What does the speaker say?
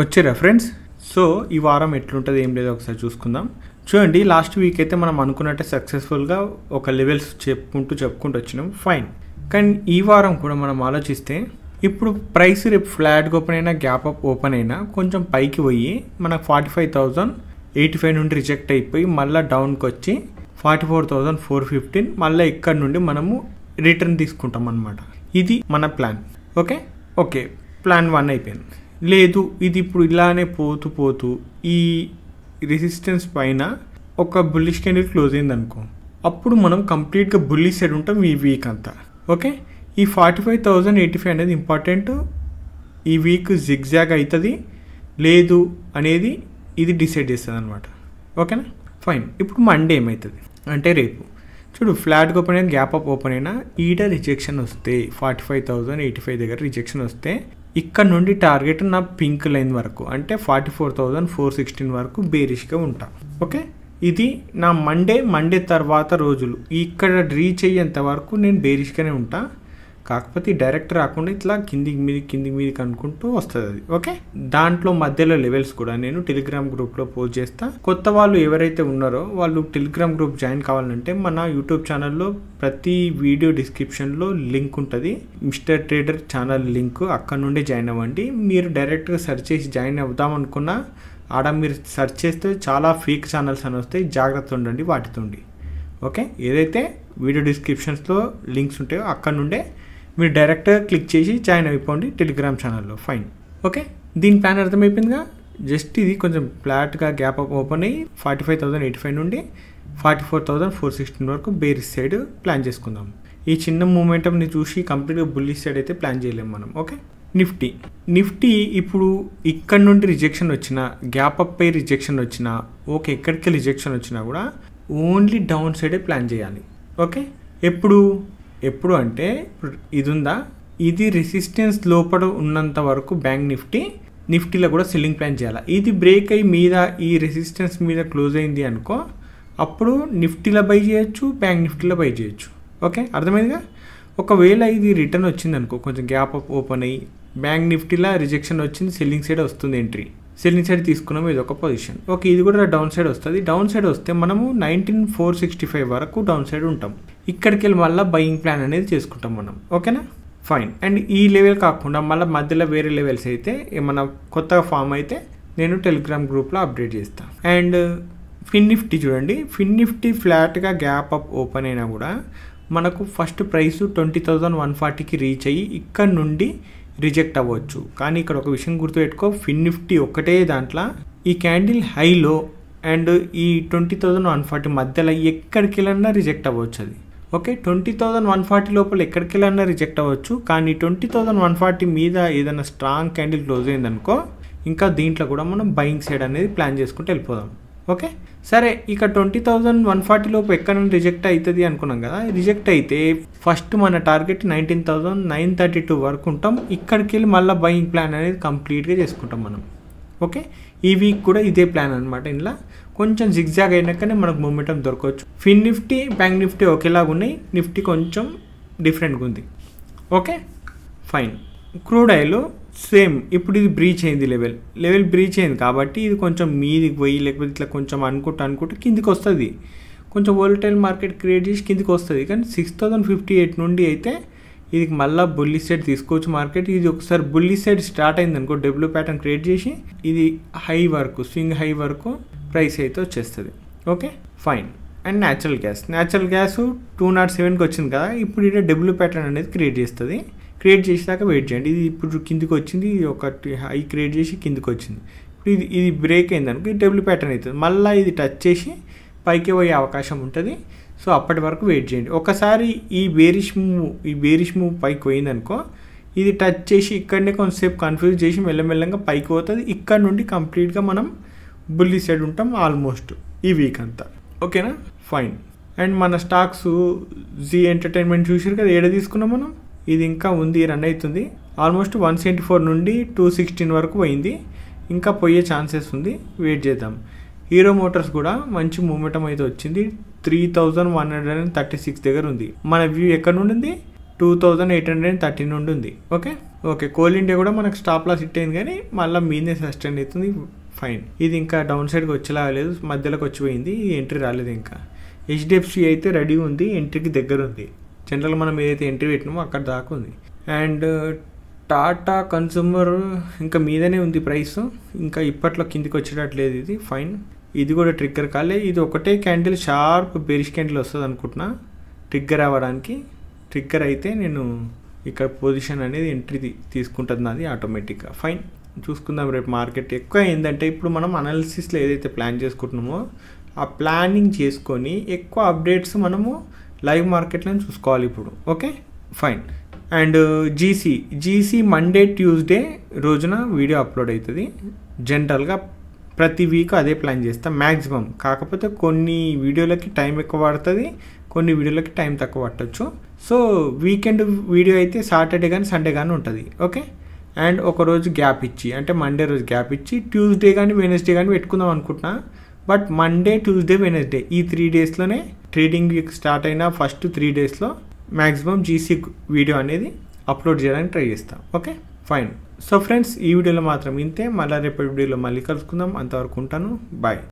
వచ్చే friends so ఈ వారం ఎట్లుంటుంది ఏం లేదు ఒకసారి చూసుకుందాం చూడండి లాస్ట్ వీక్ అయితే మనం అనుకున్నట్టే సక్సెస్ఫుల్గా ఒక లెవెల్స్ చెప్పుకుంటూ చెప్పుకుంటూ వచ్చినాం ఫైన్ కానీ ఈ వారం కూడా మనం ఆలోచిస్తే ఇప్పుడు ప్రైస్ రేపు ఫ్లాట్గా ఓపెన్ అయినా గ్యాప్ అప్ ఓపెన్ అయినా కొంచెం పైకి పోయి మనకు forty five thousand eighty five నుండి రిజెక్ట్ అయిపోయి మళ్ళీ డౌన్కి వచ్చి forty four thousand four fifteen మళ్ళీ ఇక్కడ నుండి మనము రిటర్న్ తీసుకుంటాం అనమాట ఇది మన plan okay okay plan one అయిపోయింది లేదు ఇది ఇప్పుడు ఇలానే పోతూ పోతూ ఈ రెసిస్టెన్స్ పైన ఒక బుల్లిష్ క్యాండిల్ క్లోజ్ అయింది అనుకో అప్పుడు మనం కంప్లీట్గా బుల్లి సైడ్ ఉంటాం ఈ వీక్ అంతా ఓకే ఈ forty five thousand eighty five అనేది ఇంపార్టెంట్ ఈ వీక్ జిగ్జాగ్ అవుతుంది లేదు అనేది ఇది డిసైడ్ చేస్తుంది అనమాట ఓకేనా ఫైన్ ఇప్పుడు మండే ఏమవుతుంది అంటే రేపు చూడు ఫ్లాట్గా ఓపెన్ అయిన గ్యాప్ అప్ ఓపెన్ అయినా ఈడ రిజెక్షన్ వస్తే forty five thousand eighty five దగ్గర రిజెక్షన్ వస్తే ఇక్కడ నుండి టార్గెట్ నా పింక్ లైన్ వరకు అంటే forty four thousand four sixteen వరకు బేరిష్గా ఉంటా ఓకే ఇది నా మండే మండే తర్వాత రోజులు ఇక్కడ రీచ్ అయ్యేంత వరకు నేను బేరిష్గానే ఉంటా కాకపోతే డైరెక్టర్ రాకుండా ఇట్లా కిందికి మీద కిందికి మీదకి అనుకుంటూ వస్తుంది అది ఓకే దాంట్లో మధ్యలో లెవెల్స్ కూడా నేను టెలిగ్రామ్ గ్రూప్లో పోస్ట్ చేస్తా కొత్త వాళ్ళు ఎవరైతే ఉన్నారో వాళ్ళు టెలిగ్రామ్ గ్రూప్ జాయిన్ కావాలంటే మన యూట్యూబ్ ఛానల్లో ప్రతి వీడియో డిస్క్రిప్షన్లో లింక్ ఉంటుంది మిస్టర్ ట్రేడర్ ఛానల్ లింక్ అక్కడ నుండి జాయిన్ అవ్వండి మీరు డైరెక్ట్గా సెర్చ్ చేసి జాయిన్ అవుదాం అనుకున్న ఆడ మీరు సెర్చ్ చేస్తే చాలా ఫేక్ ఛానల్స్ అని వస్తాయి జాగ్రత్త ఉండండి వాటితోండి ఓకే ఏదైతే వీడియో డిస్క్రిప్షన్స్లో లింక్స్ ఉంటాయో అక్కడ నుండే మీరు డైరెక్ట్గా క్లిక్ చేసి జాయిన్ అయిపోండి టెలిగ్రామ్ ఛానల్లో ఫైన్ ఓకే దీని ప్లాన్ అర్థమైపోయిందిగా జస్ట్ ఇది కొంచెం ఫ్లాట్గా గ్యాప్ ఓపెన్ అయ్యి forty five thousand eighty five నుండి forty four thousand four sixteen వరకు బేరిస్ సైడ్ ప్లాన్ చేసుకుందాం ఈ చిన్న మూమెంటమ్ని చూసి కంప్లీట్గా బుల్లి సైడ్ అయితే ప్లాన్ చేయలేము మనం ఓకే నిఫ్టీ నిఫ్టీ ఇప్పుడు ఇక్కడ నుండి రిజెక్షన్ వచ్చిన గ్యాప్ అప్ పై రిజెక్షన్ వచ్చినా ఓకే ఎక్కడికి రిజెక్షన్ వచ్చినా కూడా ఓన్లీ డౌన్ సైడే ప్లాన్ చేయాలి ఓకే ఎప్పుడు ఎప్పుడు అంటే ఇది ఉందా ఇది రెసిస్టెన్స్ లోపల ఉన్నంత వరకు బ్యాంక్ నిఫ్టీ నిఫ్టీలో కూడా సెల్లింగ్ ప్లాన్ చేయాలి ఇది బ్రేక్ అయ్యి మీద ఈ రెసిస్టెన్స్ మీద క్లోజ్ అయింది అనుకో అప్పుడు నిఫ్టీలో బై చేయొచ్చు బ్యాంక్ నిఫ్టీలో బై చేయొచ్చు ఓకే అర్థమైందిగా ఒకవేళ ఇది రిటర్న్ వచ్చింది అనుకో కొంచెం గ్యాప్ అప్ ఓపెన్ అయ్యి బ్యాంక్ నిఫ్టీలో రిజెక్షన్ వచ్చింది సెల్లింగ్ సైడ్ వస్తుంది ఎంట్రీ సెల్లింగ్ సైడ్ తీసుకున్నాము ఇది ఒక పొజిషన్ ఓకే ఇది కూడా డౌన్ సైడ్ వస్తుంది డౌన్ సైడ్ వస్తే మనము నైన్టీన్ ఫోర్ సిక్స్టీ ఫైవ్ వరకు డౌన్ సైడ్ ఉంటాం ఇక్కడికి వెళ్ళి మళ్ళీ బయింగ్ ప్లాన్ అనేది చేసుకుంటాం మనం ఓకేనా ఫైన్ అండ్ ఈ లెవెల్ కాకుండా మళ్ళీ మధ్యలో వేరే లెవెల్స్ అయితే ఏమన్నా కొత్తగా ఫామ్ అయితే నేను టెలిగ్రామ్ గ్రూప్లో అప్డేట్ చేస్తాను అండ్ ఫిన్ నిఫ్టీ చూడండి ఫిన్ నిఫ్టీ ఫ్లాట్గా గ్యాప్ అప్ ఓపెన్ అయినా కూడా మనకు first price twenty thousand one ఫార్టీకి రీచ్ అయ్యి ఇక్కడ నుండి రిజెక్ట్ అవ్వచ్చు కానీ ఇక్కడ ఒక విషయం గుర్తుపెట్టుకో ఫిన్ నిఫ్టీ ఒకటే దాంట్లో ఈ క్యాండిల్ హైలో అండ్ ఈ ట్వంటీ థౌజండ్ వన్ ఫార్టీ మధ్యలో ఎక్కడికి వెళ్ళినా రిజెక్ట్ అవ్వచ్చు అది okay twenty thousand one forty లోపల ఎక్కడికి వెళ్ళినా రిజెక్ట్ అవ్వచ్చు కానీ ట్వంటీ థౌజండ్ వన్ ఫార్టీ మీద ఏదైనా స్ట్రాంగ్ క్యాండిల్ క్లోజ్ అయిందనుకో ఇంకా దీంట్లో కూడా మనం బయింగ్ సైడ్ అనేది ప్లాన్ చేసుకుంటూ వెళ్ళిపోదాం ఓకే సరే ఇక ట్వంటీ థౌజండ్ వన్ ఫార్టీ లోపు ఎక్కడైనా రిజెక్ట్ అవుతుంది అనుకున్నాం కదా రిజెక్ట్ అయితే ఫస్ట్ మన target nineteen thousand nine thirty two వరకు ఉంటాం ఇక్కడికి వెళ్ళి మళ్ళీ బయింగ్ ప్లాన్ అనేది కంప్లీట్గా చేసుకుంటాం మనం ఓకే ఈ వీక్ కూడా ఇదే ప్లాన్ అనమాట ఇంట్లో కొంచెం జిగ్జాగ్ అయినాకనే మనకు మూమెంటం దొరకవచ్చు ఫిన్ నిఫ్టీ బ్యాంక్ నిఫ్టీ ఒకేలాగా ఉన్నాయి నిఫ్టీ కొంచెం డిఫరెంట్గా ఉంది okay fine crude oil same ఇప్పుడు ఇది బ్రీచ్ అయింది లెవెల్ లెవెల్ బ్రీచ్ అయింది కాబట్టి ఇది కొంచెం మీదికి పోయి లేకపోతే ఇట్లా కొంచెం అనుకుంటూ అనుకుంటూ కిందికి వస్తుంది కొంచెం వోల్టైల్ మార్కెట్ క్రియేట్ చేసి కిందికి వస్తుంది కానీ సిక్స్ ఫిఫ్టీ ఎయిట్ నుండి అయితే ఇది మళ్ళీ బుల్లి సైడ్ తీసుకోవచ్చు మార్కెట్ ఇది ఒకసారి బుల్లి సైడ్ స్టార్ట్ అయింది అనుకో డబ్ల్యూ ప్యాటర్న్ క్రియేట్ చేసి ఇది హై వరకు స్వింగ్ హై వరకు ప్రైస్ అయితే వచ్చేస్తుంది okay fine and natural gas natural gas two nought సెవెన్కి వచ్చింది కదా ఇప్పుడు ఇక్కడ డబ్ల్యూ ప్యాటర్న్ అనేది క్రియేట్ చేస్తుంది క్రియేట్ చేసేదాక వెయిట్ చేయండి ఇది ఇప్పుడు కిందికి వచ్చింది ఒక హై క్రియేట్ చేసి కిందికి వచ్చింది ఇప్పుడు ఇది ఇది బ్రేక్ అయిందనుకో ఇది డబ్ల్యూ ప్యాటర్న్ అవుతుంది మళ్ళీ ఇది టచ్ చేసి పైకి పోయే అవకాశం ఉంటుంది సో అప్పటి వరకు వెయిట్ చేయండి ఒకసారి ఈ బేరిష్ మూవ్ ఈ బేరిష్ మూవ్ పైకి పోయిందనుకో ఇది టచ్ చేసి ఇక్కడనే కొంతసేపు కన్ఫ్యూజ్ చేసి మెల్లమెల్లంగా పైకి పోతుంది ఇక్కడ నుండి కంప్లీట్గా మనం బుల్లి సైడ్ ఉంటాం ఆల్మోస్ట్ ఈ వీక్ అంతా ఓకేనా ఫైన్ అండ్ మన స్టాక్స్ జీ ఎంటర్టైన్మెంట్ చూసారు కదా ఏడ తీసుకున్నాం మనం ఇది ఇంకా ఉంది రన్ అవుతుంది ఆల్మోస్ట్ వన్ సెవెంటీ ఫోర్ నుండి టూ సిక్స్టీన్ వరకు పోయింది ఇంకా పోయే ఛాన్సెస్ ఉంది వెయిట్ చేద్దాం హీరో మోటార్స్ కూడా మంచి మూమెంటం అయితే వచ్చింది three thousand one hundred and thirty six దగ్గర ఉంది మన వ్యూ ఎక్కడ నుండి ఉంది two thousand eight hundred and thirty నుండి ఉంది ఓకే ఓకే కోల్ ఇండియా కూడా మనకు స్టాప్ లాస్ హిట్ అయింది కానీ మళ్ళీ మీదే సస్టైన్ అవుతుంది ఫైన్ ఇది ఇంకా డౌన్ సైడ్కి వచ్చేలా లేదు మధ్యలోకి వచ్చిపోయింది ఎంట్రీ రాలేదు ఇంకా హెచ్డిఎఫ్సి అయితే రెడీ ఉంది ఎంట్రీకి దగ్గర ఉంది జనరల్ మనం ఏదైతే ఎంట్రీ పెట్టినామో అక్కడ దాకా ఉంది అండ్ టాటా కన్సూమర్ ఇంకా మీదనే ఉంది ప్రైస్ ఇంకా ఇప్పట్లో కిందికి వచ్చేటట్లేదు ఇది ఫైన్ ఇది కూడా ట్రిగ్గర్ కాలే ఇది ఒకటే క్యాండిల్ షార్ప్ బెరిష్ క్యాండిల్ వస్తుంది అనుకుంటున్నా ట్రిగ్గర్ అవ్వడానికి ట్రిగ్గర్ అయితే నేను ఇక్కడ పొజిషన్ అనేది ఎంట్రీ తీసుకుంటుంది నాది ఆటోమేటిక్గా ఫైన్ చూసుకుందాం రేపు మార్కెట్ ఎక్కువ ఏంటంటే ఇప్పుడు మనం అనాలిసిస్లో ఏదైతే ప్లాన్ చేసుకుంటున్నామో ఆ ప్లానింగ్ చేసుకొని ఎక్కువ అప్డేట్స్ మనము లైవ్ మార్కెట్లో చూసుకోవాలి ఇప్పుడు okay fine and GC GC Monday Tuesday రోజున వీడియో అప్లోడ్ అవుతుంది జనరల్గా ప్రతి వీక్ అదే ప్లాన్ చేస్తాం మ్యాక్సిమం కాకపోతే కొన్ని వీడియోలకి టైం ఎక్కువ పడుతుంది కొన్ని వీడియోలకి టైం తక్కువ పట్టచ్చు సో వీకెండ్ వీడియో అయితే సాటర్డే కానీ సండే కానీ ఉంటుంది ఓకే అండ్ ఒకరోజు గ్యాప్ ఇచ్చి అంటే మండే రోజు గ్యాప్ ఇచ్చి ట్యూస్డే కానీ వెనస్డే కానీ పెట్టుకుందాం అనుకుంటున్నా బట్ మండే ట్యూస్డే వెనస్డే ఈ త్రీ డేస్లోనే ట్రేడింగ్ వీక్ స్టార్ట్ అయిన ఫస్ట్ త్రీ డేస్లో మ్యాక్సిమం జీసీ వీడియో అనేది అప్లోడ్ చేయడానికి ట్రై చేస్తాం ఓకే ఫైన్ సో ఫ్రెండ్స్ ఈ వీడియోలో మాత్రం ఇంతే మళ్ళీ రేపటి వీడియోలో మళ్ళీ కలుసుకుందాం అంతవరకు ఉంటాను బాయ్